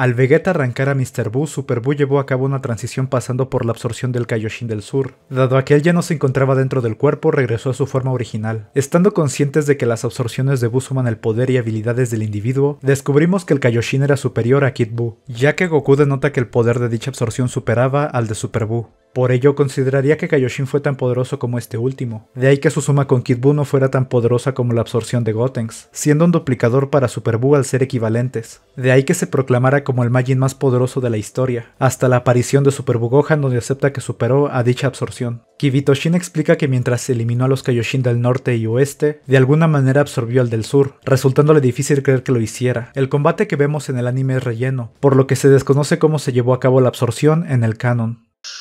Al Vegeta arrancar a Mr. Buu, Super Buu llevó a cabo una transición pasando por la absorción del Kaioshin del Sur. Dado que él ya no se encontraba dentro del cuerpo, regresó a su forma original. Estando conscientes de que las absorciones de Buu suman el poder y habilidades del individuo, descubrimos que el Kaioshin era superior a Kid Buu, ya que Goku denota que el poder de dicha absorción superaba al de Super Buu. Por ello consideraría que Kaioshin fue tan poderoso como este último, de ahí que su suma con Kid no fuera tan poderosa como la absorción de Gotenks, siendo un duplicador para Super Buu al ser equivalentes, de ahí que se proclamara como el Majin más poderoso de la historia, hasta la aparición de Super Buu Gohan donde acepta que superó a dicha absorción. Kibitoshin explica que mientras se eliminó a los Kaioshin del norte y oeste, de alguna manera absorbió al del sur, resultándole difícil creer que lo hiciera. El combate que vemos en el anime es relleno, por lo que se desconoce cómo se llevó a cabo la absorción en el canon.